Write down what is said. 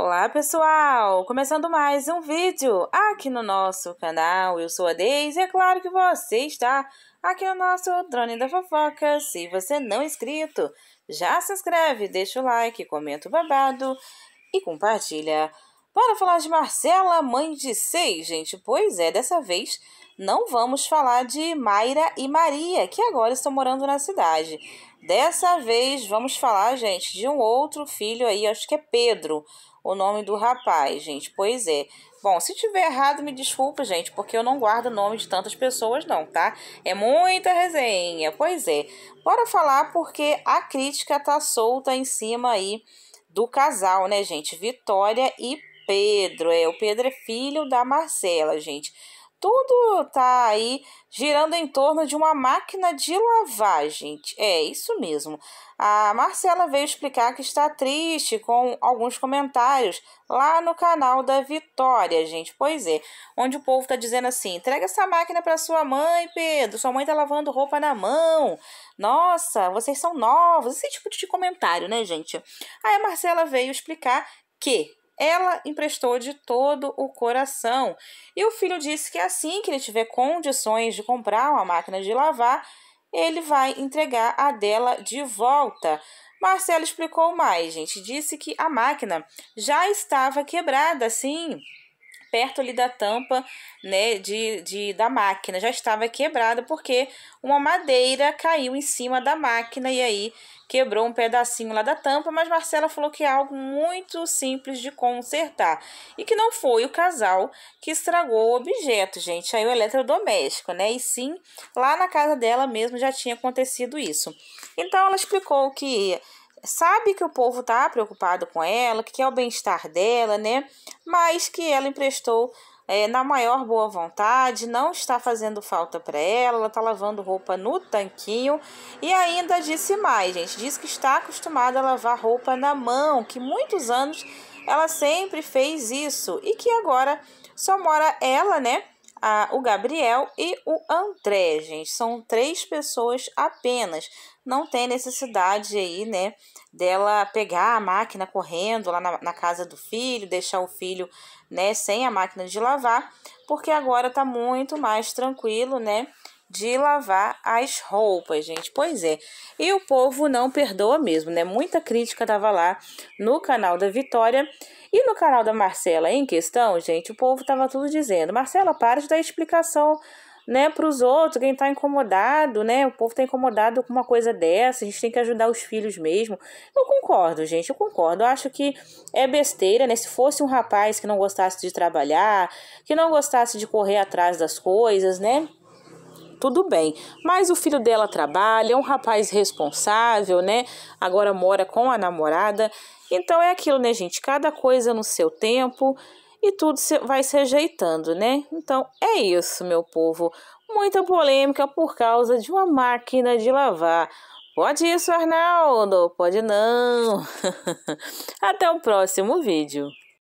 Olá pessoal, começando mais um vídeo aqui no nosso canal, eu sou a Deise e é claro que você está aqui no nosso Drone da Fofoca, se você não é inscrito, já se inscreve, deixa o like, comenta o babado e compartilha. Bora falar de Marcela, mãe de seis, gente, pois é, dessa vez não vamos falar de Mayra e Maria, que agora estão morando na cidade. Dessa vez vamos falar, gente, de um outro filho aí, acho que é Pedro, o nome do rapaz, gente. Pois é. Bom, se tiver errado, me desculpa, gente, porque eu não guardo o nome de tantas pessoas, não, tá? É muita resenha. Pois é. Bora falar porque a crítica tá solta em cima aí do casal, né, gente? Vitória e Pedro. É, o Pedro é filho da Marcela, gente tudo tá aí girando em torno de uma máquina de lavar, gente. É isso mesmo. A Marcela veio explicar que está triste com alguns comentários lá no canal da Vitória, gente. Pois é, onde o povo tá dizendo assim: entrega essa máquina para sua mãe, Pedro. Sua mãe tá lavando roupa na mão. Nossa, vocês são novos. Esse tipo de comentário, né, gente? Aí a Marcela veio explicar que ela emprestou de todo o coração. E o filho disse que assim que ele tiver condições de comprar uma máquina de lavar, ele vai entregar a dela de volta. Marcelo explicou mais, gente. Disse que a máquina já estava quebrada, sim perto ali da tampa, né, de, de, da máquina. Já estava quebrada porque uma madeira caiu em cima da máquina e aí quebrou um pedacinho lá da tampa, mas Marcela falou que é algo muito simples de consertar e que não foi o casal que estragou o objeto, gente, aí o eletrodoméstico, né? E sim, lá na casa dela mesmo já tinha acontecido isso. Então ela explicou que sabe que o povo está preocupado com ela, que quer o bem-estar dela, né? Mas que ela emprestou é, na maior boa vontade, não está fazendo falta para ela, ela está lavando roupa no tanquinho e ainda disse mais, gente, diz que está acostumada a lavar roupa na mão, que muitos anos ela sempre fez isso e que agora só mora ela, né? Ah, o Gabriel e o André, gente, são três pessoas apenas não tem necessidade aí, né, dela pegar a máquina correndo lá na, na casa do filho, deixar o filho, né, sem a máquina de lavar, porque agora tá muito mais tranquilo, né, de lavar as roupas, gente. Pois é. E o povo não perdoa mesmo, né? Muita crítica tava lá no canal da Vitória e no canal da Marcela em questão, gente. O povo tava tudo dizendo: "Marcela, para de dar explicação né, para os outros, quem está incomodado, né? O povo está incomodado com uma coisa dessa, a gente tem que ajudar os filhos mesmo. Eu concordo, gente, eu concordo. Eu acho que é besteira, né? Se fosse um rapaz que não gostasse de trabalhar, que não gostasse de correr atrás das coisas, né? tudo bem. Mas o filho dela trabalha, é um rapaz responsável, né? Agora mora com a namorada. Então é aquilo, né, gente? Cada coisa no seu tempo e tudo vai se ajeitando, né? Então é isso, meu povo. Muita polêmica por causa de uma máquina de lavar. Pode isso, Arnaldo? Pode não. Até o próximo vídeo.